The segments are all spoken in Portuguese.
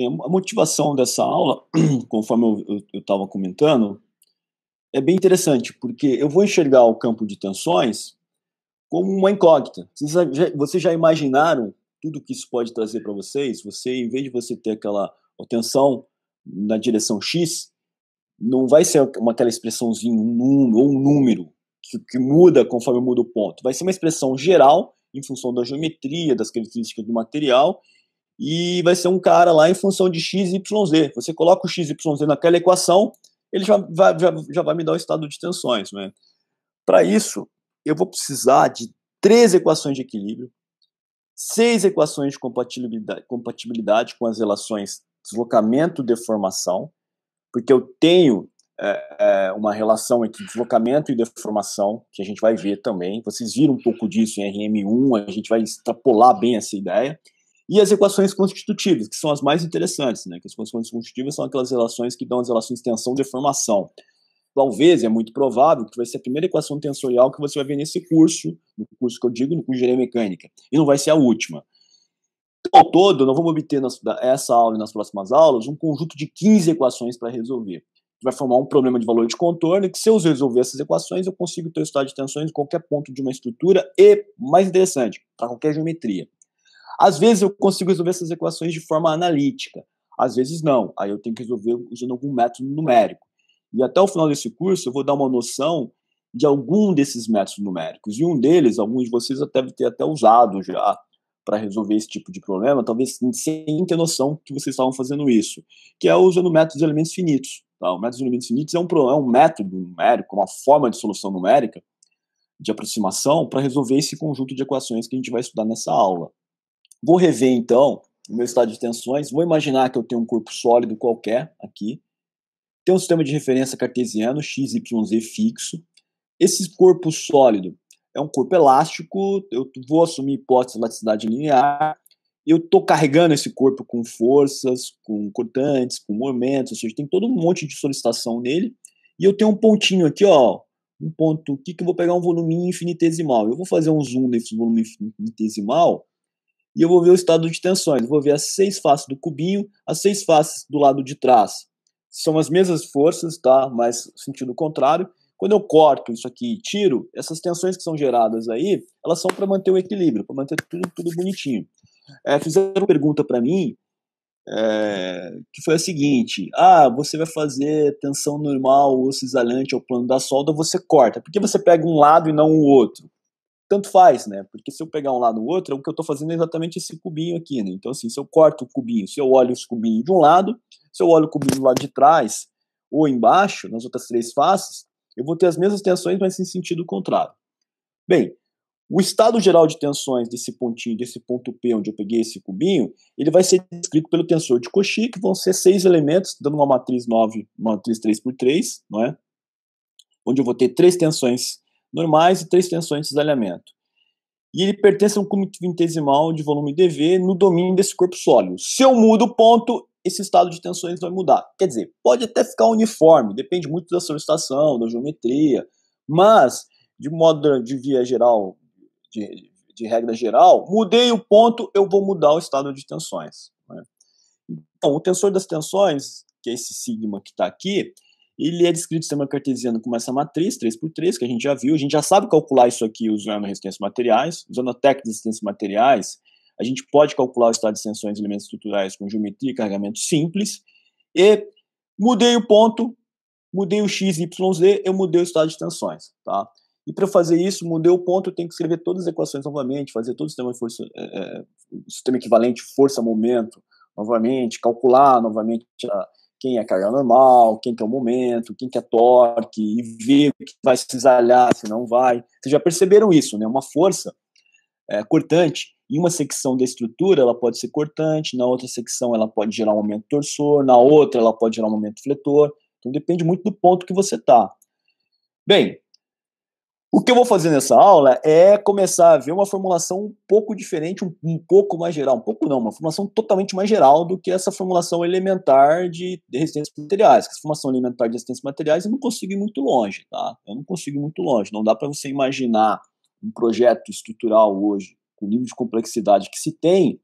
É, a motivação dessa aula, conforme eu estava comentando, é bem interessante, porque eu vou enxergar o campo de tensões como uma incógnita. Vocês já, vocês já imaginaram tudo que isso pode trazer para vocês? Você, em vez de você ter aquela tensão na direção X, não vai ser uma, aquela expressãozinha, um número, ou um número, que, que muda conforme muda o ponto. Vai ser uma expressão geral, em função da geometria, das características do material, e vai ser um cara lá em função de x, y, z. Você coloca o x, y, z naquela equação, ele já vai, já, já vai me dar o estado de tensões. Né? Para isso, eu vou precisar de três equações de equilíbrio, seis equações de compatibilidade, compatibilidade com as relações deslocamento-deformação, porque eu tenho é, é, uma relação entre deslocamento e deformação, que a gente vai ver também. Vocês viram um pouco disso em RM1, a gente vai extrapolar bem essa ideia. E as equações constitutivas, que são as mais interessantes, né? Que as equações constitutivas são aquelas relações que dão as relações tensão-deformação. Talvez, é muito provável, que vai ser a primeira equação tensorial que você vai ver nesse curso, no curso que eu digo, no curso de engenharia mecânica, e não vai ser a última. Então, ao todo, nós vamos obter nessa essa aula e nas próximas aulas um conjunto de 15 equações para resolver. Vai formar um problema de valor de contorno, que se eu resolver essas equações, eu consigo ter o estado de tensões em qualquer ponto de uma estrutura e, mais interessante, para qualquer geometria. Às vezes eu consigo resolver essas equações de forma analítica, às vezes não. Aí eu tenho que resolver usando algum método numérico. E até o final desse curso eu vou dar uma noção de algum desses métodos numéricos. E um deles, alguns de vocês até ter até usado já para resolver esse tipo de problema, talvez sem ter noção que vocês estavam fazendo isso, que é usando métodos de elementos finitos. Tá? O método de elementos finitos é um, é um método numérico, uma forma de solução numérica, de aproximação, para resolver esse conjunto de equações que a gente vai estudar nessa aula. Vou rever então o meu estado de tensões, vou imaginar que eu tenho um corpo sólido qualquer aqui, tem um sistema de referência cartesiano, x, y, z fixo. Esse corpo sólido é um corpo elástico, eu vou assumir hipótese de elasticidade linear, eu estou carregando esse corpo com forças, com cortantes, com momentos, ou seja, tem todo um monte de solicitação nele, e eu tenho um pontinho aqui, ó, um ponto aqui que eu vou pegar um volume infinitesimal. Eu vou fazer um zoom nesse volume infinitesimal e eu vou ver o estado de tensões. Vou ver as seis faces do cubinho, as seis faces do lado de trás são as mesmas forças, tá? Mas sentido contrário. Quando eu corto isso aqui e tiro, essas tensões que são geradas aí, elas são para manter o equilíbrio, para manter tudo, tudo bonitinho. É, fizeram uma pergunta para mim é, que foi a seguinte: ah, você vai fazer tensão normal ou cisalhante ao plano da solda, você corta. Por que você pega um lado e não o outro? tanto faz, né? Porque se eu pegar um lado ou outro, é o que eu estou fazendo é exatamente esse cubinho aqui, né? Então, assim, se eu corto o cubinho, se eu olho os cubinhos de um lado, se eu olho o cubinho do lado de trás ou embaixo, nas outras três faces, eu vou ter as mesmas tensões, mas em sentido contrário. Bem, o estado geral de tensões desse pontinho, desse ponto P, onde eu peguei esse cubinho, ele vai ser descrito pelo tensor de Cauchy, que vão ser seis elementos, dando uma matriz 9, uma matriz 3 por 3, não é? Onde eu vou ter três tensões normais e três tensões de cisalhamento E ele pertence a um cúmulo quinquagesimal de volume dV no domínio desse corpo sólido. Se eu mudo o ponto, esse estado de tensões vai mudar. Quer dizer, pode até ficar uniforme, depende muito da solicitação, da geometria, mas, de modo de via geral, de, de regra geral, mudei o ponto, eu vou mudar o estado de tensões. Né? Então, o tensor das tensões, que é esse sigma que está aqui, ele é descrito o sistema cartesiano como essa matriz 3x3, que a gente já viu. A gente já sabe calcular isso aqui usando resistências materiais. Usando a técnica de resistências materiais, a gente pode calcular o estado de tensões de elementos estruturais com geometria e carregamento simples. E mudei o ponto, mudei o x, y, z, eu mudei o estado de tensões. Tá? E para fazer isso, mudei o ponto, eu tenho que escrever todas as equações novamente, fazer todo o sistema, de força, é, é sistema equivalente força-momento novamente, calcular novamente a quem é carga normal, quem que é o momento, quem que é torque, e ver que vai se se não vai. Vocês já perceberam isso, né? Uma força é, cortante. Em uma secção da estrutura, ela pode ser cortante, na outra secção, ela pode gerar um momento torsor, na outra, ela pode gerar um momento fletor. Então, depende muito do ponto que você está. Bem, o que eu vou fazer nessa aula é começar a ver uma formulação um pouco diferente, um, um, pouco mais geral, um pouco não, uma formulação totalmente mais geral do que essa formulação elementar de, resistências materiais. Que essa formulação elementar de resistências materiais eu não consigo ir muito longe, tá? Eu não consigo ir muito longe. Não dá para você imaginar um projeto estrutural hoje com o nível de complexidade que se tem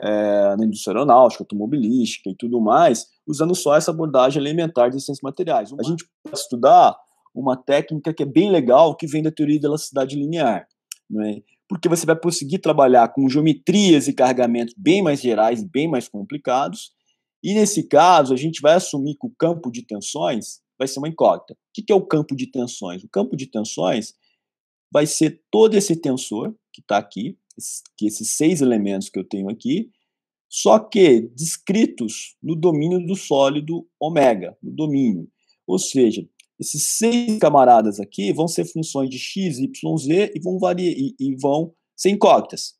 é, na indústria aeronáutica, automobilística e tudo mais, usando só essa abordagem elementar de resistências materiais. A gente pode estudar uma técnica que é bem legal, que vem da teoria da elasticidade linear. Né? Porque você vai conseguir trabalhar com geometrias e carregamentos bem mais gerais, bem mais complicados. E nesse caso, a gente vai assumir que o campo de tensões vai ser uma incógnita. O que é o campo de tensões? O campo de tensões vai ser todo esse tensor que está aqui, que esses seis elementos que eu tenho aqui, só que descritos no domínio do sólido ômega, no domínio. Ou seja, esses seis camaradas aqui vão ser funções de x, y, z e vão variar e, e vão ser incógnitas.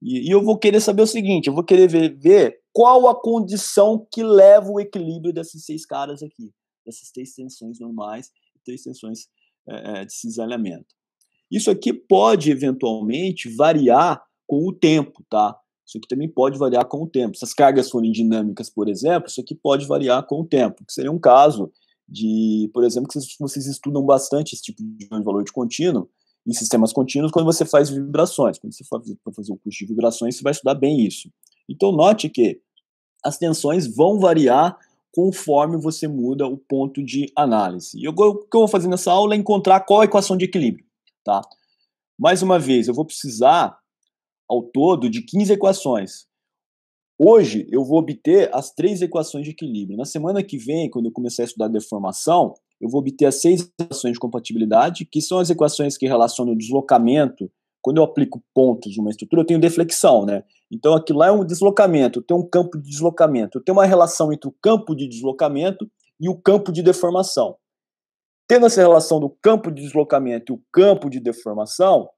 E, e, eu vou querer saber o seguinte: eu vou querer ver, ver qual a condição que leva o equilíbrio desses seis caras aqui, dessas três tensões normais e três tensões é, é, de cisalhamento. Isso aqui pode eventualmente variar com o tempo, tá? Isso aqui também pode variar com o tempo. Se as cargas forem dinâmicas, por exemplo, isso aqui pode variar com o tempo, que seria um caso de, por exemplo, que vocês estudam bastante esse tipo de valor de contínuo em sistemas contínuos quando você faz vibrações. Quando você for fazer o curso de vibrações, você vai estudar bem isso. Então, note que as tensões vão variar conforme você muda o ponto de análise. E o que eu vou fazer nessa aula é encontrar qual é a equação de equilíbrio. Tá? Mais uma vez, eu vou precisar ao todo de 15 equações. Hoje eu vou obter as três equações de equilíbrio. Na semana que vem, quando eu começar a estudar deformação, eu vou obter as seis equações de compatibilidade, que são as equações que relacionam o deslocamento. Quando eu aplico pontos numa estrutura, eu tenho deflexão, né? Então aqui lá é um deslocamento, eu tenho um campo de deslocamento, eu tenho uma relação entre o campo de deslocamento e o campo de deformação. Tendo essa relação do campo de deslocamento e o campo de deformação,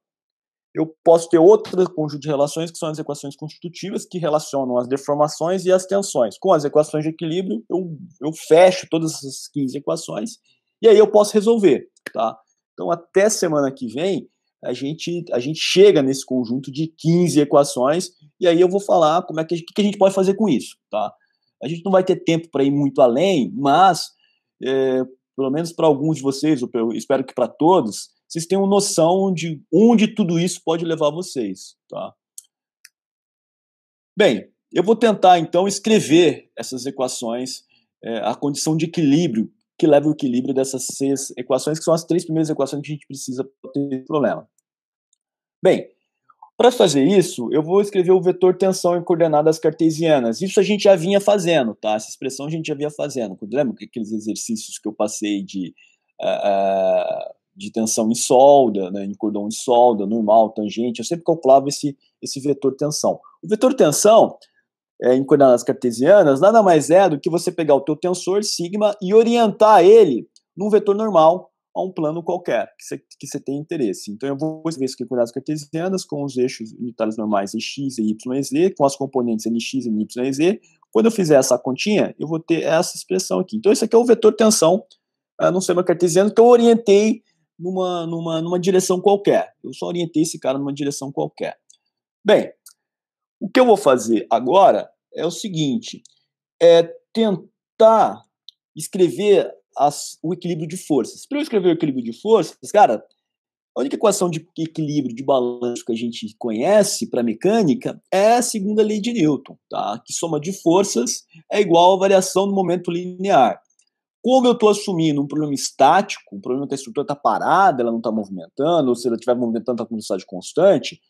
eu posso ter outro conjunto de relações, que são as equações constitutivas, que relacionam as deformações e as tensões. Com as equações de equilíbrio, eu, eu fecho todas essas 15 equações e aí eu posso resolver, tá? Então, até semana que vem, a gente, a gente chega nesse conjunto de 15 equações e aí eu vou falar como é que, que a gente pode fazer com isso, tá? A gente não vai ter tempo para ir muito além, mas, é, pelo menos para alguns de vocês, eu espero que para todos, vocês tenham noção de onde tudo isso pode levar vocês, tá? Bem, eu vou tentar então escrever essas equações, é, eh, a condição de equilíbrio que leva ao equilíbrio dessas seis equações, que são as três primeiras equações que a gente precisa para ter problema. Bem, para fazer isso, eu vou escrever o vetor tensão em coordenadas cartesianas. Isso a gente já vinha fazendo, tá? Essa expressão a gente já vinha fazendo. Lembra aqueles exercícios que eu passei de uh, de tensão em solda, né, em cordão em solda, normal, tangente, eu sempre calculava esse, esse vetor tensão. O vetor tensão, é, em coordenadas cartesianas, nada mais é do que você pegar o teu tensor, sigma, e orientar ele num vetor normal a um plano qualquer que você, que você tem interesse. Então eu vou escrever isso aqui em coordenadas cartesianas com os eixos unitários normais x, y e z, com as componentes nx, y e z. Quando eu fizer essa continha, eu vou ter essa expressão aqui. Então isso aqui é o vetor tensão ah, no sistema cartesiano que eu orientei numa, numa, numa direção qualquer. Eu só orientei esse cara numa direção qualquer. Bem, o que eu vou fazer agora é o seguinte: é tentar escrever as, o equilíbrio de forças. Para eu escrever o equilíbrio de forças, cara, a única equação de equilíbrio de balanço que a gente conhece para mecânica é a segunda lei de Newton, tá? Que soma de forças é igual à variação no momento linear. Como eu estou assumindo um problema estático, um problema que a estrutura está parada, ela não está movimentando, ou se ela estiver movimentando, está com velocidade constante,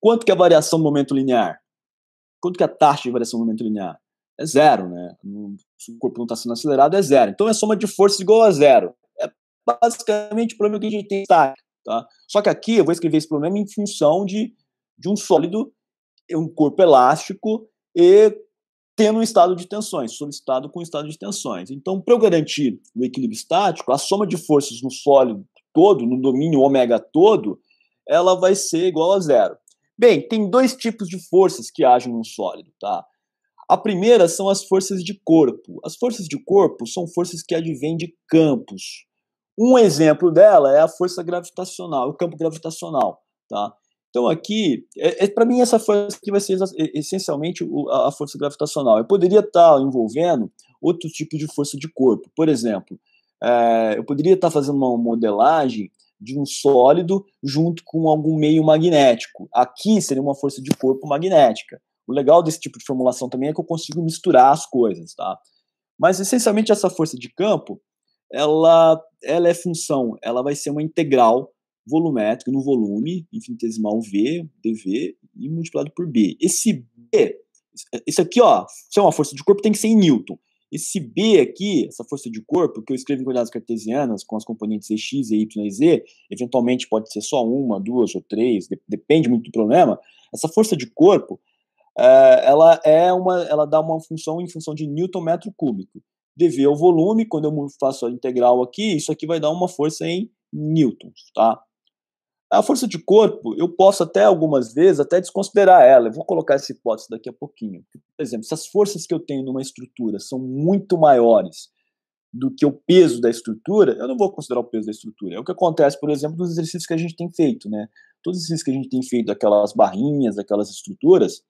quanto que é a variação do momento linear? Quanto que é a taxa de variação do momento linear? É zero, né? Se o corpo não está sendo acelerado, é zero. Então é soma de forças igual a zero. É basicamente o problema que a gente tem estático. Tá? Só que aqui eu vou escrever esse problema em função de, de um sólido, um corpo elástico e tendo um estado de tensões, solicitado com um estado de tensões. Então, para eu garantir o equilíbrio estático, a soma de forças no sólido todo, no domínio ômega todo, ela vai ser igual a zero. Bem, tem dois tipos de forças que agem no sólido, tá? A primeira são as forças de corpo. As forças de corpo são forças que advêm de campos. Um exemplo dela é a força gravitacional, o campo gravitacional, tá? Então aqui, é, é para mim essa força aqui vai ser essencialmente a, a força gravitacional. Eu poderia estar tá envolvendo outro tipo de força de corpo. Por exemplo, é, eu poderia estar tá fazendo uma modelagem de um sólido junto com algum meio magnético. Aqui seria uma força de corpo magnética. O legal desse tipo de formulação também é que eu consigo misturar as coisas, tá? Mas essencialmente essa força de campo, ela, ela é função, ela vai ser uma integral volumétrico no volume infinitesimal V, dV, e multiplicado por B. Esse B, isso aqui, ó, se é uma força de corpo, tem que ser em Newton. Esse B aqui, essa força de corpo, que eu escrevo em coordenadas cartesianas com as componentes EX, EY e Z, eventualmente pode ser só uma, duas ou três, de depende muito do problema. Essa força de corpo, eh, ela é uma, ela dá uma função em função de Newton metro cúbico. DV é o volume, quando eu faço a integral aqui, isso aqui vai dar uma força em newtons, tá? A força de corpo, eu posso até algumas vezes até desconsiderar ela. Eu vou colocar essa hipótese daqui a pouquinho. Por exemplo, se as forças que eu tenho numa estrutura são muito maiores do que o peso da estrutura, eu não vou considerar o peso da estrutura. É o que acontece, por exemplo, nos exercícios que a gente tem feito, né? Todos os exercícios que a gente tem feito, aquelas barrinhas, aquelas estruturas,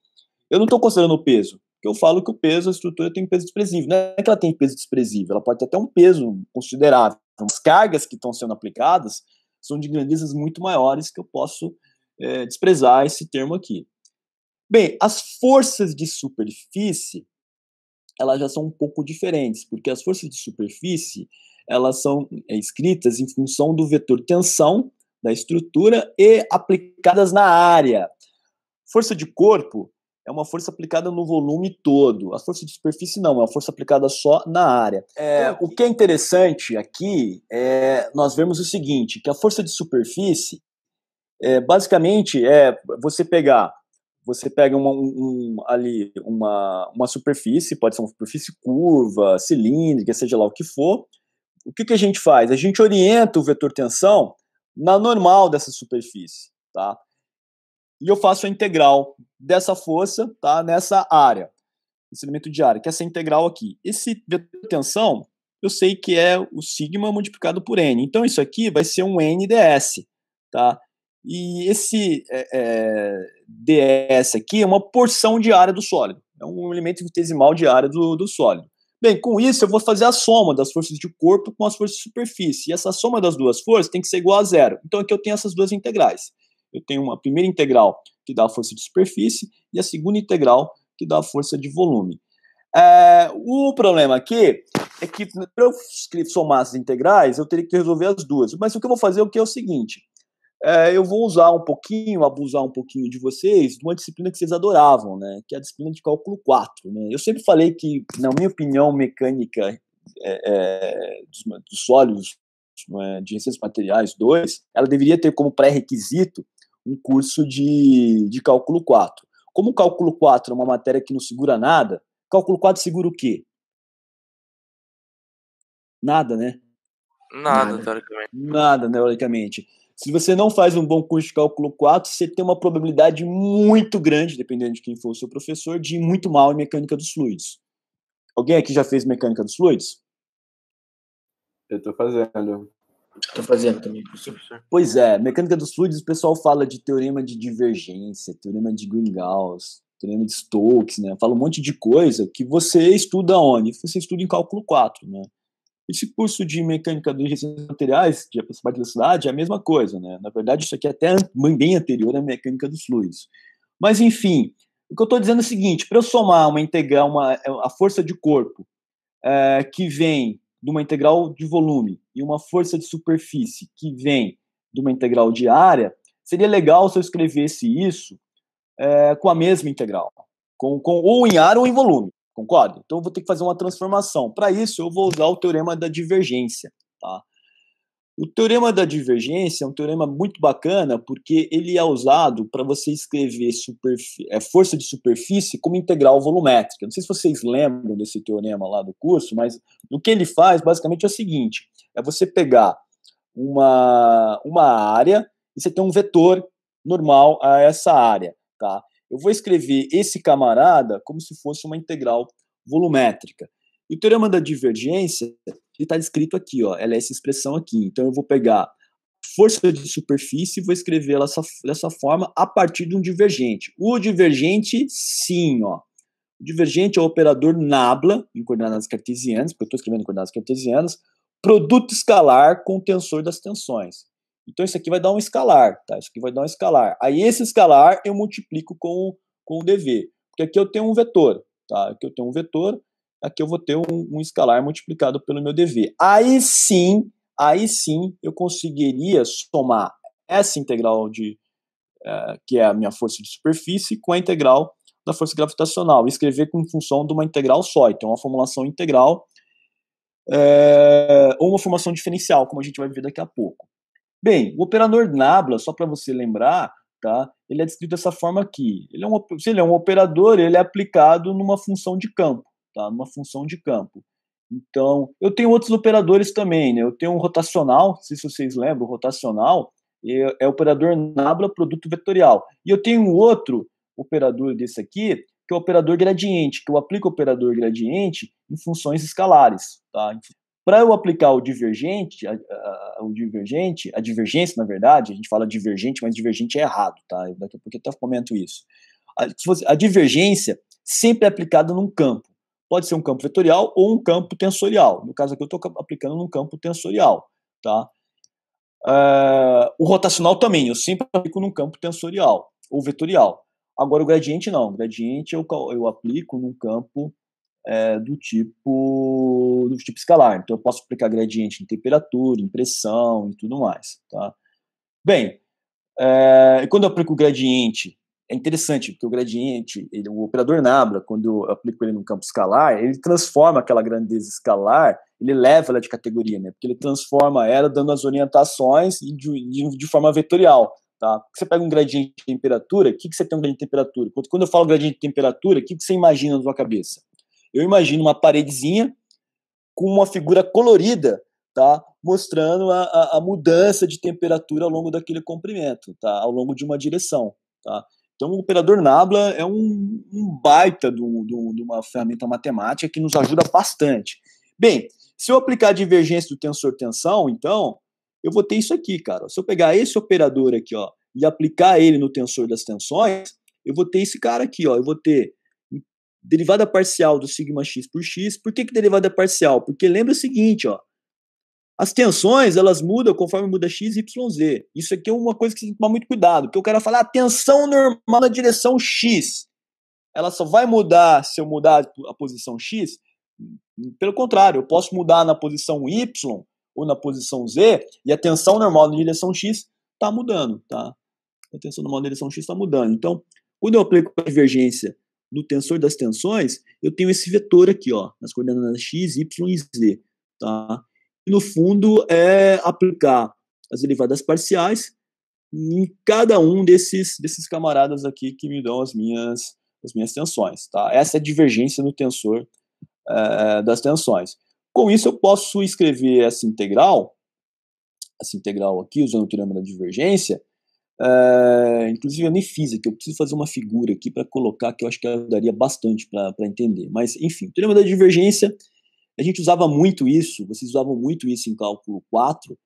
eu não estou considerando o peso. eu falo que o peso, a estrutura tem peso desprezível. Não é que ela tem peso desprezível, ela pode ter até um peso considerável. as cargas que estão sendo aplicadas são de grandezas muito maiores que eu posso é, desprezar esse termo aqui. Bem, as forças de superfície elas já são um pouco diferentes, porque as forças de superfície elas são eh, escritas em função do vetor tensão da estrutura e aplicadas na área. Força de corpo é uma força aplicada no volume todo. A força de superfície não, é uma força aplicada só na área. É, é o que é interessante aqui é nós vemos o seguinte, que a força de superfície é, basicamente é você pegar você pega uma, um, ali uma, uma superfície, pode ser uma superfície curva, cilíndrica, seja lá o que for. O que, que a gente faz? A gente orienta o vetor tensão na normal dessa superfície. Tá? e eu faço a integral dessa força tá, nessa área, esse elemento de área, que é essa integral aqui. Esse vetor de tensão, eu sei que é o sigma multiplicado por n. Então, isso aqui vai ser um NDS, tá? E esse é, é, ds aqui é uma porção de área do sólido, é um elemento infinitesimal de área do, do sólido. Bem, com isso eu vou fazer a soma das forças de corpo com as forças de superfície. E essa soma das duas forças tem que ser igual a zero. Então aqui eu tenho essas duas integrais. Eu tenho uma primeira integral que dá a força de superfície e a segunda integral que dá a força de volume. É, o problema aqui é que para eu somar as integrais, eu teria que resolver as duas. Mas o que eu vou fazer é o, que é o seguinte: é, eu vou usar um pouquinho, abusar um pouquinho de vocês, de uma disciplina que vocês adoravam, né? Que é a disciplina de cálculo 4. Né? Eu sempre falei que, na minha opinião mecânica é, é dos, dos sólidos é, de ciências materiais 2, ela deveria ter como pré-requisito um curso de, de cálculo 4. Como o cálculo 4 é uma matéria que não segura nada, cálculo 4 segura o quê? Nada, né? Nada, Nada, teoricamente. Nada, né, teoricamente. Se você não faz um bom curso de cálculo 4, você tem uma probabilidade muito grande, dependendo de quem for o seu professor, de ir muito mal em mecânica dos fluidos. Alguém aqui já fez mecânica dos fluidos? Eu estou fazendo. Estou fazendo também, professor. Pois é, mecânica dos fluidos, o pessoal fala de teorema de divergência, teorema de Green-Gauss, teorema de Stokes, né? Fala um monte de coisa que você estuda onde? Você estuda em cálculo 4, né? Esse curso de mecânica dos materiais, de aproximadade velocidade é a mesma coisa, né? Na verdade, isso aqui é até bem anterior à mecânica dos fluidos. Mas, enfim, o que eu estou dizendo é o seguinte: para eu somar uma integral, uma, a força de corpo é, que vem de uma integral de volume e uma força de superfície que vem de uma integral de área, seria legal se eu escrevesse isso é, com a mesma integral, com, com, ou em área ou em volume, concorda? Então eu vou ter que fazer uma transformação. Para isso, eu vou usar o teorema da divergência. Tá? O teorema da divergência é um teorema muito bacana porque ele é usado para você escrever é, força de superfície como integral volumétrica. Não sei se vocês lembram desse teorema lá do curso, mas o que ele faz basicamente é o seguinte: é você pegar uma, uma área e você tem um vetor normal a essa área, tá? Eu vou escrever esse camarada como se fosse uma integral volumétrica. E o teorema da divergência está descrito aqui, ó, ela é essa expressão aqui. Então eu vou pegar força de superfície e vou escrever ela dessa forma a partir de um divergente. O divergente, sim, ó. O divergente é o operador nabla em coordenadas cartesianas, porque eu estou escrevendo em coordenadas cartesianas, produto escalar com o tensor das tensões. Então isso aqui vai dar um escalar, tá? Isso aqui vai dar um escalar. Aí esse escalar eu multiplico com, com o dv, porque aqui eu tenho um vetor, tá? Aqui eu tenho um vetor, aqui eu vou ter um, um escalar multiplicado pelo meu dv. Aí sim, aí sim eu conseguiria somar essa integral de é, que é a minha força de superfície com a integral da força gravitacional, escrever com função de uma integral só, então uma formulação integral é, ou uma formação diferencial, como a gente vai ver daqui a pouco. Bem, o operador nabla, só para você lembrar, tá? Ele é descrito dessa forma aqui. Ele é um, se ele é um operador, ele é aplicado numa função de campo tá? numa função de campo. Então, eu tenho outros operadores também, né? Eu tenho um rotacional, se vocês lembram, rotacional é, é operador nabla produto vetorial. E eu tenho um outro operador desse aqui, que é o operador gradiente, que eu aplico o operador gradiente em funções escalares, tá? Para eu aplicar o divergente, a, a, o divergente, a divergência, na verdade, a gente fala divergente, mas divergente é errado, tá? Daqui a pouco eu até comento isso. A, a divergência sempre é aplicada num campo. Pode ser um campo vetorial ou um campo tensorial. No caso aqui, eu estou aplicando num campo tensorial. Tá? Uh, o rotacional também, eu sempre aplico num campo tensorial ou vetorial. Agora, o gradiente não. O gradiente eu, eu aplico num campo é, do tipo do tipo escalar. Então, eu posso aplicar gradiente em temperatura, em pressão e tudo mais. Tá? Bem, é, quando eu aplico o gradiente é interessante, porque o gradiente, ele, o operador Nabla, quando eu aplico ele num campo escalar, ele transforma aquela grandeza escalar, ele leva ela de categoria, né? Porque ele transforma ela dando as orientações de, de, de forma vetorial. Tá? Você pega um gradiente de temperatura, o que, que você tem um gradiente de temperatura? Quando eu falo gradiente de temperatura, o que, que você imagina na sua cabeça? Eu imagino uma paredezinha com uma figura colorida, tá? mostrando a, a, a mudança de temperatura ao longo daquele comprimento, tá? ao longo de uma direção. Tá? Então, o operador Nabla é um, um baita de, uma ferramenta matemática que nos ajuda bastante. Bem, se eu aplicar a divergência do tensor-tensão, então, eu vou ter isso aqui, cara. Se eu pegar esse operador aqui, ó, e aplicar ele no tensor das tensões, eu vou ter esse cara aqui, ó. Eu vou ter derivada parcial do sigma x por x. Por que, que derivada parcial? Porque lembra o seguinte, ó. As tensões, elas mudam conforme muda x, y, z. Isso aqui é uma coisa que tem que tomar muito cuidado, porque eu quero falar a ah, tensão normal na direção x. Ela só vai mudar se eu mudar a posição x? Pelo contrário, eu posso mudar na posição y ou na posição z e a tensão normal na direção x está mudando, tá? A tensão normal na direção x está mudando. Então, quando eu aplico a divergência do tensor das tensões, eu tenho esse vetor aqui, ó, nas coordenadas x, y e z, tá? no fundo, é aplicar as derivadas parciais em cada um desses, desses camaradas aqui que me dão as minhas, as minhas tensões. Tá? Essa é a divergência no tensor é, das tensões. Com isso, eu posso escrever essa integral, essa integral aqui, usando o teorema da divergência. É, inclusive, eu nem fiz aqui, eu preciso fazer uma figura aqui para colocar, que eu acho que ajudaria bastante para entender. Mas, enfim, o teorema da divergência a gente usava muito isso, vocês usavam muito isso em cálculo 4,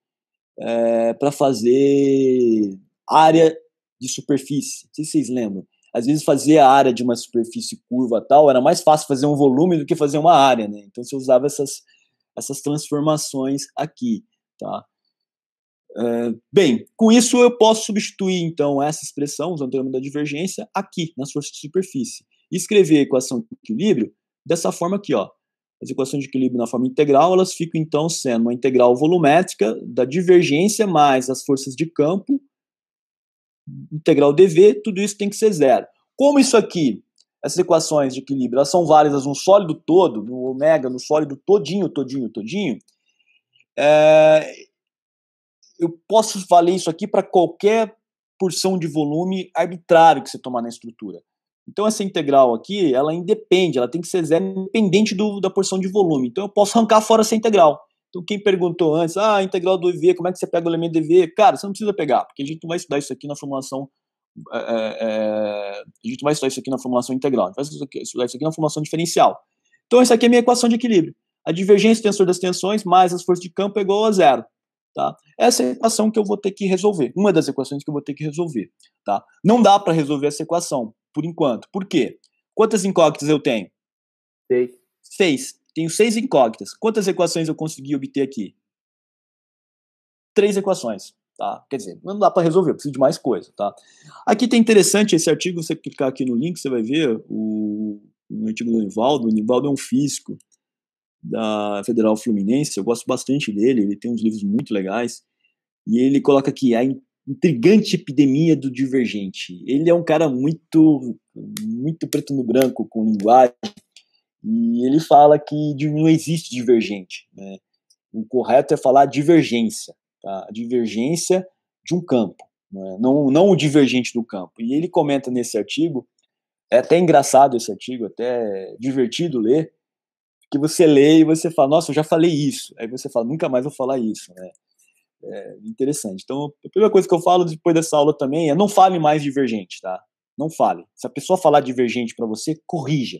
é, para fazer área de superfície. Não sei se vocês lembram. Às vezes fazer a área de uma superfície curva tal era mais fácil fazer um volume do que fazer uma área, né? Então você usava essas, essas transformações aqui, tá? É, bem, com isso eu posso substituir então essa expressão, usando o teorema da divergência, aqui nas forças de superfície. E escrever a equação de equilíbrio dessa forma aqui, ó. As equações de equilíbrio na forma integral, elas ficam então sendo uma integral volumétrica da divergência mais as forças de campo, integral dv, tudo isso tem que ser zero. Como isso aqui, essas equações de equilíbrio, elas são válidas no sólido todo, no ômega, no sólido todinho, todinho, todinho, é, eu posso valer isso aqui para qualquer porção de volume arbitrário que você tomar na estrutura. Então, essa integral aqui, ela independe, ela tem que ser zero independente do, da porção de volume. Então, eu posso arrancar fora essa integral. Então, quem perguntou antes, ah, integral do EV, como é que você pega o elemento do Cara, você não precisa pegar, porque a gente não vai estudar isso aqui na formulação. É, é, é a gente não vai estudar isso aqui na formulação integral, a gente vai estudar isso aqui na formulação diferencial. Então, essa aqui é a minha equação de equilíbrio. A divergência do tensor das tensões mais as forças de campo é igual a zero. Tá? Essa é a equação que eu vou ter que resolver, uma das equações que eu vou ter que resolver. Tá? Não dá para resolver essa equação, por enquanto. Por quê? Quantas incógnitas eu tenho? Seis. Seis. Tenho seis incógnitas. Quantas equações eu consegui obter aqui? Três equações. Tá? Quer dizer, não dá para resolver, eu preciso de mais coisa. Tá? Aqui tem tá interessante esse artigo, você clicar aqui no link, você vai ver o, o artigo do Nivaldo. O Nivaldo é um físico da Federal Fluminense, eu gosto bastante dele, ele tem uns livros muito legais. E ele coloca aqui a intrigante epidemia do divergente. Ele é um cara muito, muito preto no branco com linguagem e ele fala que não existe divergente. Né? O correto é falar divergência, tá? a divergência de um campo, né? não, não o divergente do campo. E ele comenta nesse artigo, é até engraçado esse artigo, até divertido ler, que você lê e você fala, nossa, eu já falei isso. Aí você fala, nunca mais vou falar isso, né? é interessante. Então, a primeira coisa que eu falo depois dessa aula também é não fale mais divergente, tá? Não fale. Se a pessoa falar divergente para você, corrija.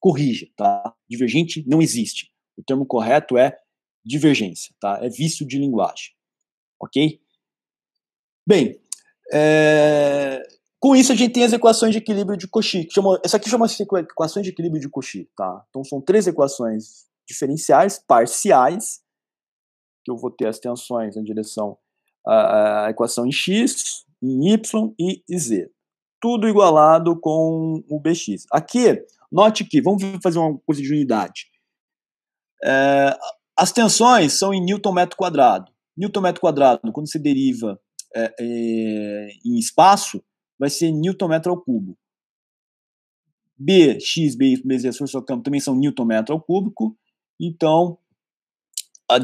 Corrija, tá? Divergente não existe. O termo correto é divergência, tá? É vício de linguagem, ok? Bem, é... com isso a gente tem as equações de equilíbrio de Cauchy. Que Essa aqui chama-se equações de equilíbrio de Cauchy, tá? Então são três equações diferenciais, parciais, que eu vou ter as tensões na direção à equação em x, em y e z. Tudo igualado com o bx. Aqui, note que, vamos fazer uma coisa de unidade. É, as tensões são em newton metro quadrado. Newton metro quadrado, quando você deriva é, é, em espaço, vai ser newton metro ao cubo. B, x, b, b, z, força ao campo também são newton metro ao cúbico. Então,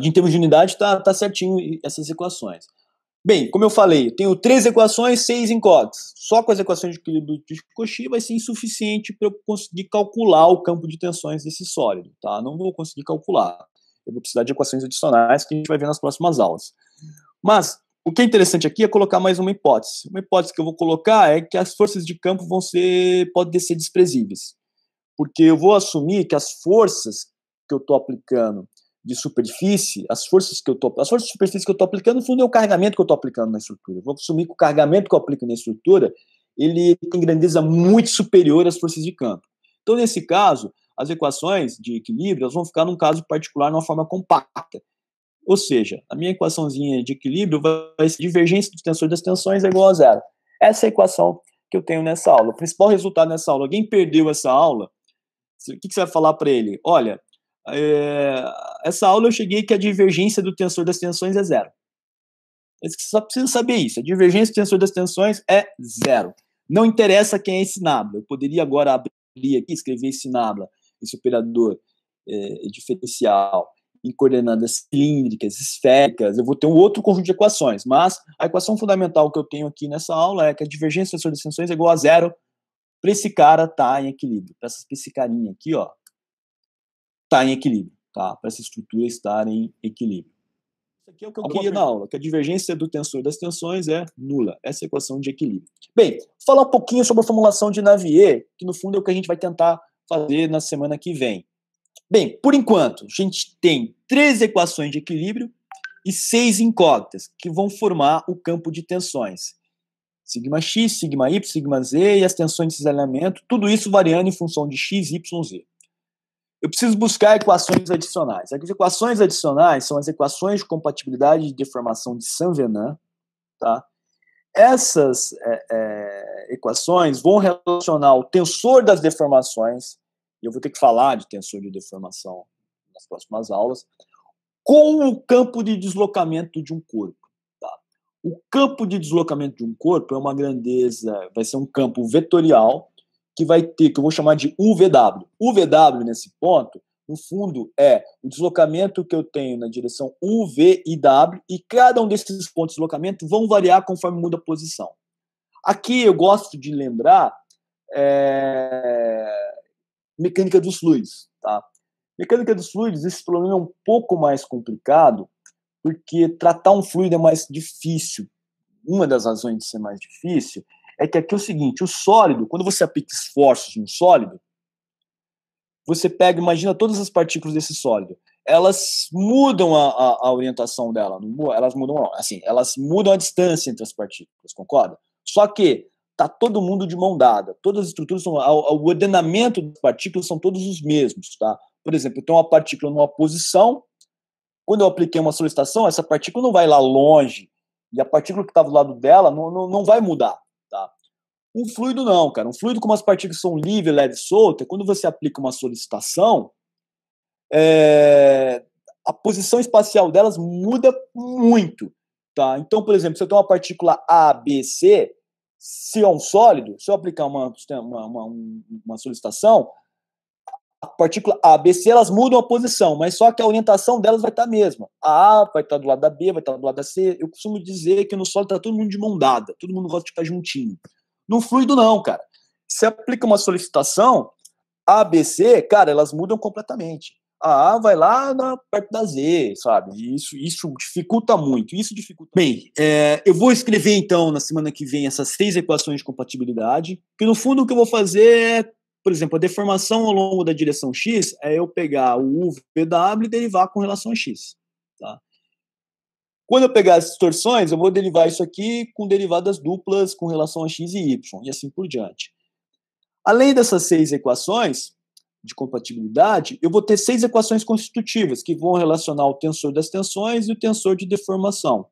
em termos de unidade, está tá certinho essas equações. Bem, como eu falei, eu tenho três equações, seis encodes. Só com as equações de equilíbrio de Cauchy vai ser insuficiente para eu conseguir calcular o campo de tensões desse sólido, tá? Não vou conseguir calcular. Eu vou precisar de equações adicionais que a gente vai ver nas próximas aulas. Mas o que é interessante aqui é colocar mais uma hipótese. Uma hipótese que eu vou colocar é que as forças de campo vão ser podem ser desprezíveis, porque eu vou assumir que as forças que eu estou aplicando de superfície, as forças que eu tô, as forças de superfície que eu estou aplicando, no fundo é o carregamento que eu estou aplicando na estrutura. Eu vou assumir que o carregamento que eu aplico na estrutura, ele tem grandeza muito superior às forças de campo. Então, nesse caso, as equações de equilíbrio elas vão ficar num caso particular numa forma compacta. Ou seja, a minha equaçãozinha de equilíbrio vai ser divergência do tensor das tensões é igual a zero. Essa é a equação que eu tenho nessa aula. O principal resultado nessa aula, alguém perdeu essa aula, o que, que você vai falar para ele? Olha, é, essa aula eu cheguei que a divergência do tensor das tensões é zero. É você só precisa saber isso. A divergência do tensor das tensões é zero. Não interessa quem é esse nabla. Eu poderia agora abrir aqui, escrever esse nabla, esse operador é, diferencial em coordenadas cilíndricas, esféricas, eu vou ter um outro conjunto de equações, mas a equação fundamental que eu tenho aqui nessa aula é que a divergência do tensor das tensões é igual a zero para esse cara estar tá em equilíbrio, para esse carinha aqui, ó, está em equilíbrio, tá? para essa estrutura estar em equilíbrio. Isso aqui é o que eu queria na aula, que a divergência do tensor das tensões é nula. Essa é a equação de equilíbrio. Bem, falar um pouquinho sobre a formulação de Navier, que no fundo é o que a gente vai tentar fazer na semana que vem. Bem, por enquanto, a gente tem três equações de equilíbrio e seis incógnitas que vão formar o campo de tensões. Sigma x, sigma y, sigma z e as tensões de cisalhamento, tudo isso variando em função de x, y, z. Eu preciso buscar equações adicionais. As equações adicionais são as equações de compatibilidade de deformação de Saint-Venant. Tá? Essas é, é, equações vão relacionar o tensor das deformações, e eu vou ter que falar de tensor de deformação nas próximas aulas, com o campo de deslocamento de um corpo. Tá? O campo de deslocamento de um corpo é uma grandeza, vai ser um campo vetorial que vai ter, que eu vou chamar de UVW. UVW, nesse ponto, no fundo, é o deslocamento que eu tenho na direção U, V e W, e cada um desses pontos de deslocamento vão variar conforme muda a posição. Aqui eu gosto de lembrar é, mecânica dos fluidos. Tá? Mecânica dos fluidos, esse problema é um pouco mais complicado, porque tratar um fluido é mais difícil. Uma das razões de ser mais difícil é que aqui é o seguinte: o sólido, quando você aplica esforços no sólido, você pega, imagina todas as partículas desse sólido. Elas mudam a, a, a orientação dela, não, elas mudam, não, assim, elas mudam a distância entre as partículas, concorda? Só que tá todo mundo de mão dada, todas as estruturas são, o ordenamento das partículas são todos os mesmos, tá? Por exemplo, eu tenho uma partícula numa posição, quando eu apliquei uma solicitação, essa partícula não vai lá longe, e a partícula que está do lado dela não, não, não vai mudar. Um fluido não, cara. Um fluido como as partículas são livres, leve e solta, quando você aplica uma solicitação, é... a posição espacial delas muda muito, tá? Então, por exemplo, se eu tenho uma partícula A, B, C, se é um sólido, se eu aplicar uma, uma, uma, uma solicitação, a partícula A, B, C, elas mudam a posição, mas só que a orientação delas vai estar a mesma. A A vai estar do lado da B, vai estar do lado da C. Eu costumo dizer que no sólido está todo mundo de mão dada, todo mundo gosta de ficar juntinho no fluido, não, cara. Se aplica uma solicitação, A, B, C, cara, elas mudam completamente. A A vai lá na, perto da Z, sabe? Isso, isso dificulta muito. Isso dificulta. Bem, é, eu vou escrever então na semana que vem essas seis equações de compatibilidade. Que no fundo o que eu vou fazer é, por exemplo, a deformação ao longo da direção x é eu pegar o U, W e derivar com relação a x. Quando eu pegar as distorções, eu vou derivar isso aqui com derivadas duplas com relação a x e y, e assim por diante. Além dessas seis equações de compatibilidade, eu vou ter seis equações constitutivas que vão relacionar o tensor das tensões e o tensor de deformação.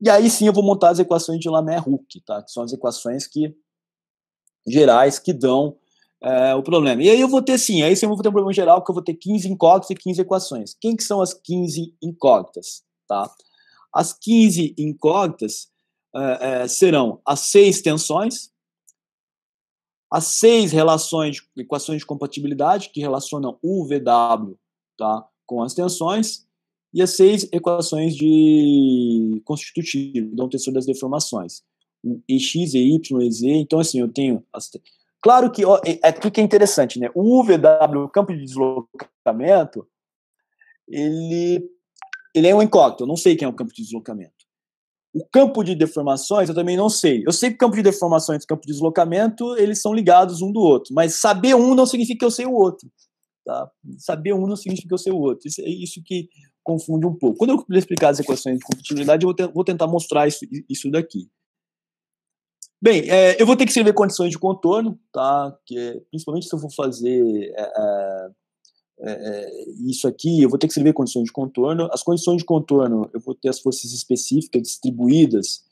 E aí sim eu vou montar as equações de Lamé-Hooke, tá? que são as equações que gerais que dão é, o problema. E aí eu vou ter sim, aí eu vou ter um problema geral que eu vou ter 15 incógnitas e 15 equações. Quem que são as 15 incógnitas? Tá? As 15 incógnitas é, é, serão as seis tensões, as seis relações, equações de compatibilidade que relacionam o VW tá, com as tensões, e as seis equações de constitutivo, dão tensor das deformações. EX, y, z. então assim, eu tenho... As... Claro que, ó, é, é aqui que é interessante, né? O VW, campo de deslocamento, ele ele é um incógnito, eu não sei quem é o campo de deslocamento. O campo de deformações eu também não sei. Eu sei que o campo de deformações e o campo de deslocamento eles são ligados um do outro, mas saber um não significa que eu sei o outro. Tá? Saber um não significa que eu sei o outro. Isso, é isso que confunde um pouco. Quando eu explicar as equações de competitividade, eu vou, vou tentar mostrar isso, isso daqui. Bem, é, eu vou ter que escrever condições de contorno, tá? Que, é, principalmente se eu for fazer é, é é, é, isso aqui, eu vou ter que escrever condições de contorno. As condições de contorno, eu vou ter as forças específicas distribuídas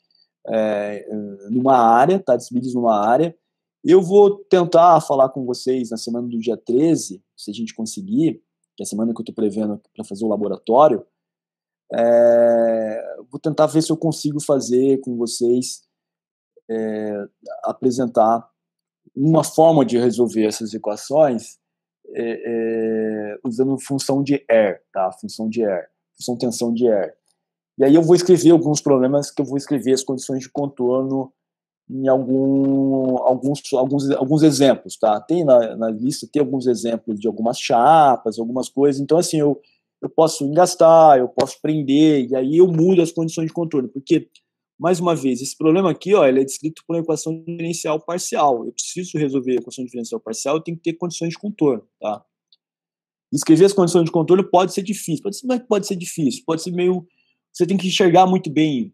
é, numa área, tá? Distribuídas numa área. Eu vou tentar falar com vocês na semana do dia 13, se a gente conseguir, que é a semana que eu estou prevendo para fazer o laboratório. É, vou tentar ver se eu consigo fazer com vocês é, apresentar uma forma de resolver essas equações é, é, usando função de air, tá? Função de air, função tensão de air. E aí eu vou escrever alguns problemas que eu vou escrever as condições de contorno em algum, alguns, alguns, alguns exemplos, tá? Tem na, na lista, tem alguns exemplos de algumas chapas, algumas coisas. Então, assim, eu, eu posso engastar, eu posso prender, e aí eu mudo as condições de contorno, porque mais uma vez, esse problema aqui ó, ele é descrito por uma equação diferencial parcial. Eu preciso resolver a equação diferencial parcial, eu tenho que ter condições de contorno. Tá? Escrever as condições de contorno pode ser difícil. Pode ser, é pode ser difícil, pode ser meio. Você tem que enxergar muito bem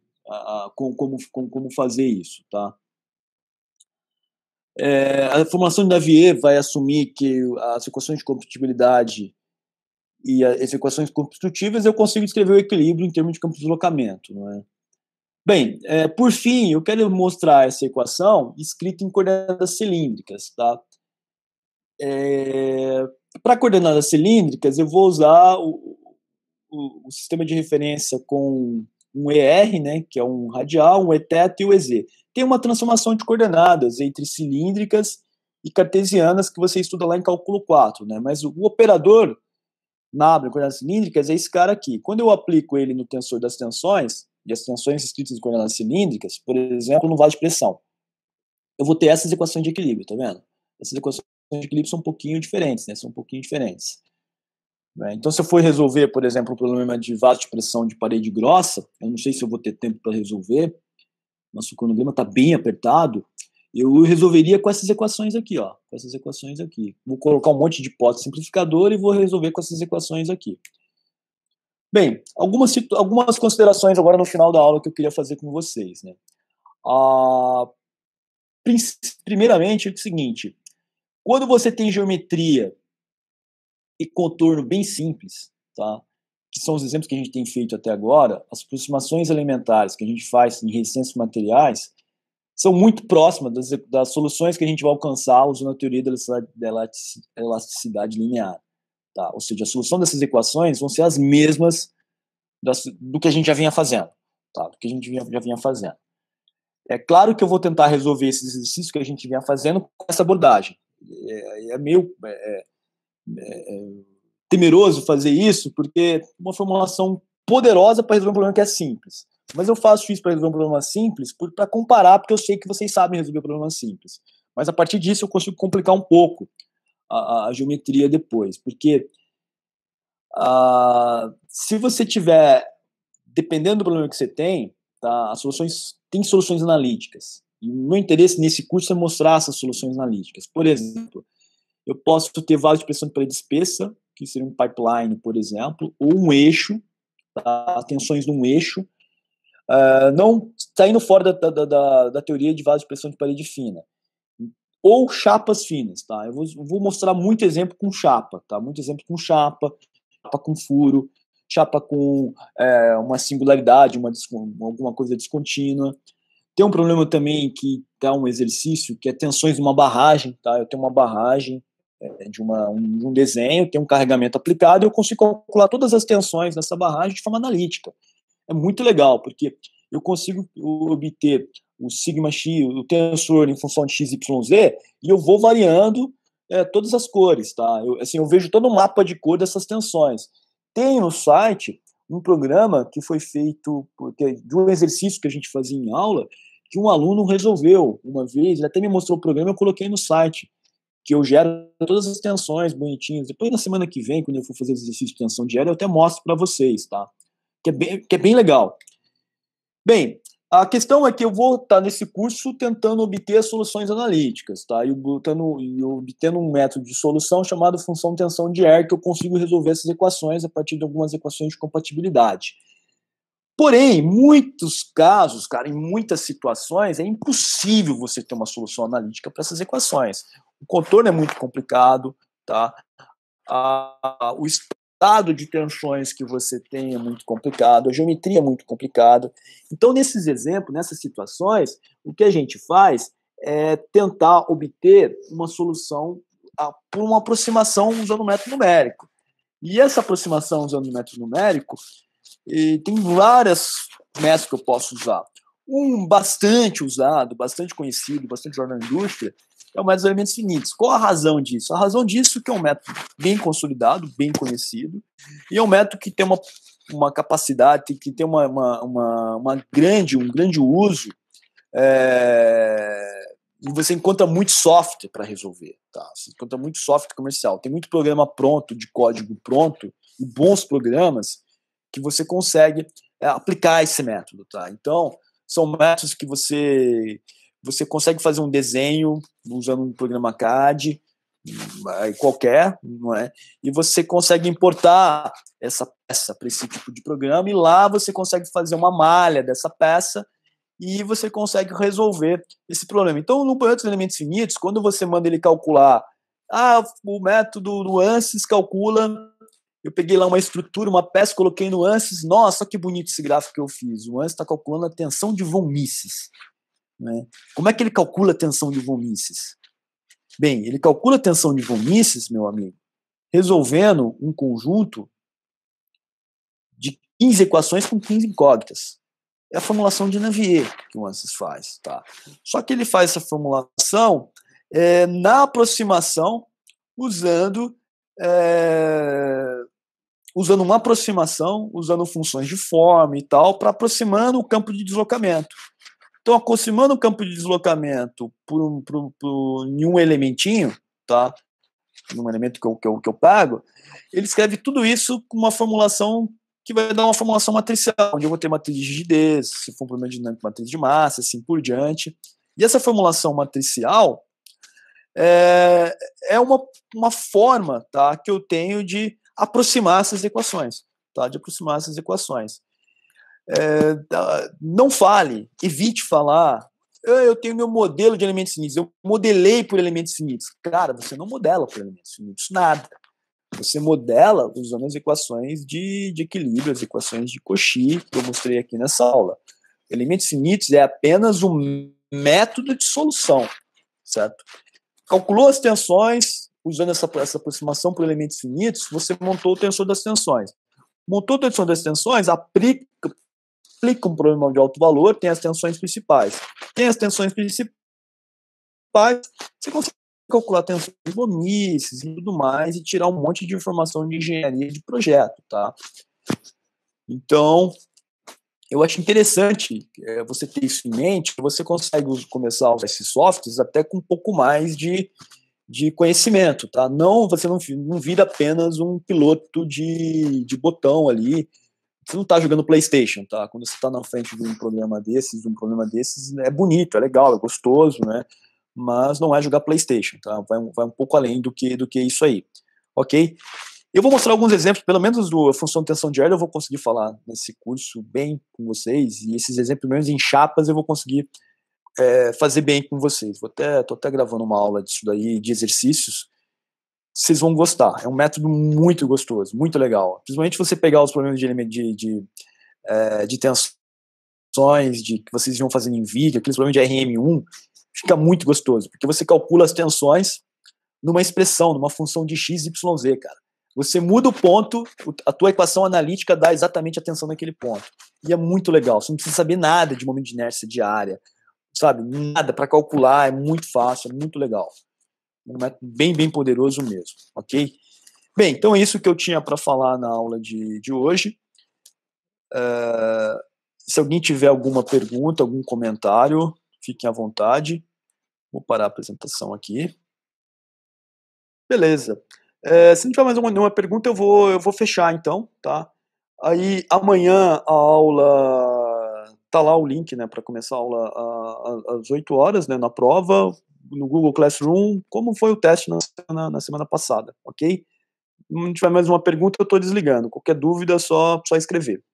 como, como fazer isso. Tá? É, a formulação de Navier vai assumir que as equações de compatibilidade e as equações constitutivas eu consigo descrever o equilíbrio em termos de campo de deslocamento. Não é? Bem, é, por fim, eu quero mostrar essa equação escrita em coordenadas cilíndricas, tá? É, Para coordenadas cilíndricas, eu vou usar o, o, o, sistema de referência com um ER, né, que é um radial, um eteto e o EZ. Tem uma transformação de coordenadas entre cilíndricas e cartesianas que você estuda lá em cálculo 4, né? Mas o, o operador na coordenadas cilíndricas é esse cara aqui. Quando eu aplico ele no tensor das tensões, de as tensões escritas em coordenadas cilíndricas, por exemplo, no vale de pressão. Eu vou ter essas equações de equilíbrio, tá vendo? Essas equações de equilíbrio são um pouquinho diferentes, né? São um pouquinho diferentes. Né? Então, se eu for resolver, por exemplo, o problema de vaso de pressão de parede grossa, eu não sei se eu vou ter tempo para resolver, Mas o cronograma está bem apertado, eu resolveria com essas equações aqui, ó, com essas equações aqui. Vou colocar um monte de hipótese simplificadora e vou resolver com essas equações aqui. Bem, algumas, algumas considerações agora no final da aula que eu queria fazer com vocês. Né? Ah, primeiramente, é o seguinte: quando você tem geometria e contorno bem simples, tá? que são os exemplos que a gente tem feito até agora, as aproximações elementares que a gente faz em resistências materiais são muito próximas das, das soluções que a gente vai alcançar usando a teoria da elasticidade linear. Tá? Ou seja, a solução dessas equações vão ser as mesmas das, do que a gente já vinha fazendo. Tá? Do que a gente vinha, já vinha fazendo. É claro que eu vou tentar resolver esses exercícios que a gente vinha fazendo com essa abordagem. É, é, é meio é é, é, é, temeroso fazer isso, porque é uma formulação poderosa para resolver um problema que é simples. Mas eu faço isso para resolver um problema simples para comparar, porque eu sei que vocês sabem resolver problemas simples. Mas a partir disso eu consigo complicar um pouco a, a geometria depois, porque uh, se você tiver, dependendo do problema que você tem, tá, as soluções tem soluções analíticas. E o meu interesse nesse curso é mostrar essas soluções analíticas. Por exemplo, eu posso ter vasos de pressão de parede espessa que seria um pipeline, por exemplo, ou um eixo, tá? tensões num eixo, uh, não saindo fora da, da, da, da teoria de vasos de pressão de parede fina ou chapas finas, tá? Eu vou, mostrar muito exemplo com chapa, tá? Muito exemplo com chapa, chapa com furo, chapa com é, uma singularidade, uma alguma coisa descontínua. Tem um problema também que é um exercício, que é tensões de uma barragem, tá? Eu tenho uma barragem é, de, uma, um, de um desenho, tem um carregamento aplicado, eu consigo calcular todas as tensões nessa barragem de forma analítica. É muito legal, porque eu consigo obter o sigma x, o tensor em função de x, y, z, e eu vou variando é, todas as cores, tá? Eu, assim, eu vejo todo o mapa de cor dessas tensões. Tem no site um programa que foi feito porque é de um exercício que a gente fazia em aula que um aluno resolveu uma vez, ele até me mostrou o programa, eu coloquei no site que eu gero todas as tensões bonitinhas. Depois na semana que vem, quando eu for fazer o exercício de tensão diária, eu até mostro para vocês, tá? Que é bem, que é bem legal. Bem, a questão é que eu vou estar tá nesse curso tentando obter soluções analíticas, tá? E obtendo, obtendo um método de solução chamado função tensão de Air, que eu consigo resolver essas equações a partir de algumas equações de compatibilidade. Porém, muitos casos, cara, em muitas situações, é impossível você ter uma solução analítica para essas equações. O contorno é muito complicado, tá? Ah, o estado de tensões que você tem é muito complicado, a geometria é muito complicada. Então, nesses exemplos, nessas situações, o que a gente faz é tentar obter uma solução por uma aproximação usando o método numérico. E essa aproximação usando o método numérico, tem várias métodos que eu posso usar. Um bastante usado, bastante conhecido, bastante usado na indústria, é o método dos elementos finitos. Qual a razão disso? A razão disso é que é um método bem consolidado, bem conhecido, e é um método que tem uma, uma capacidade, que tem uma, uma, uma, uma grande, um grande uso, é, e você encontra muito software para resolver. Tá? Você encontra muito software comercial. Tem muito programa pronto, de código pronto, e bons programas que você consegue é, aplicar esse método. Tá? Então, são métodos que você você consegue fazer um desenho usando um programa CAD qualquer, não é? E você consegue importar essa peça para esse tipo de programa e lá você consegue fazer uma malha dessa peça e você consegue resolver esse problema. Então, no banco de elementos finitos, quando você manda ele calcular, ah, o método do ANSYS calcula, eu peguei lá uma estrutura, uma peça, coloquei no ANSYS, nossa, que bonito esse gráfico que eu fiz. O ANSYS está calculando a tensão de von Mises. Né? Como é que ele calcula a tensão de von Mises? Bem, ele calcula a tensão de von Mises, meu amigo, resolvendo um conjunto de 15 equações com 15 incógnitas. É a formulação de Navier que o Ansys faz. Tá? Só que ele faz essa formulação é, na aproximação usando é, usando uma aproximação, usando funções de forma e tal, para aproximando o campo de deslocamento. Então, aproximando o campo de deslocamento por, um, por, por nenhum elementinho, tá? num elemento que eu, que, eu, que eu pago, ele escreve tudo isso com uma formulação que vai dar uma formulação matricial, onde eu vou ter matriz de rigidez, se for um problema dinâmico, matriz de massa, assim por diante. E essa formulação matricial é, é uma, uma forma tá, que eu tenho de aproximar essas equações, tá, de aproximar essas equações. É, tá, não fale, evite falar. Ah, eu tenho meu modelo de elementos finitos, eu modelei por elementos finitos. Cara, você não modela por elementos finitos, nada. Você modela usando as equações de, de equilíbrio, as equações de Cauchy, que eu mostrei aqui nessa aula. Elementos finitos é apenas um método de solução, certo? Calculou as tensões, usando essa, essa aproximação por elementos finitos, você montou o tensor das tensões. Montou o tensor das tensões, aplica, implica um problema de alto valor, tem as tensões principais. Tem as tensões principais, você consegue calcular tensões volumices e tudo mais e tirar um monte de informação de engenharia de projeto, tá? Então, eu acho interessante é, você ter isso em mente, você consegue começar a usar esses softwares até com um pouco mais de, de conhecimento, tá? Não, você não, não vira apenas um piloto de, de botão ali, você não tá jogando PlayStation, tá? Quando você tá na frente de um problema desses, de um problema desses, é bonito, é legal, é gostoso, né? Mas não é jogar PlayStation, tá? Vai, vai um pouco além do que, do que isso aí, ok? Eu vou mostrar alguns exemplos, pelo menos do função de tensão de eu vou conseguir falar nesse curso bem com vocês, e esses exemplos, pelo menos em chapas, eu vou conseguir é, fazer bem com vocês. Vou até, tô até gravando uma aula disso daí, de exercícios, vocês vão gostar. É um método muito gostoso, muito legal. Principalmente você pegar os problemas de, de, de, é, de tensões, de que vocês iam fazendo em vídeo, aqueles problemas de RM1, fica muito gostoso, porque você calcula as tensões numa expressão, numa função de x, y, z, cara. Você muda o ponto, a tua equação analítica dá exatamente a tensão naquele ponto. E é muito legal. Você não precisa saber nada de momento de inércia diária, sabe? Nada para calcular, é muito fácil, é muito legal. Um método bem, bem poderoso mesmo, ok? Bem, então é isso que eu tinha para falar na aula de, de hoje. Uh, se alguém tiver alguma pergunta, algum comentário, fiquem à vontade. Vou parar a apresentação aqui. Beleza. É, se não tiver mais nenhuma pergunta, eu vou, eu vou fechar então, tá? Aí amanhã a aula tá lá o link, né, para começar a aula às 8 horas, né, na prova no Google Classroom, como foi o teste na, na semana passada, ok? não tiver mais uma pergunta, eu estou desligando. Qualquer dúvida, é só, só escrever.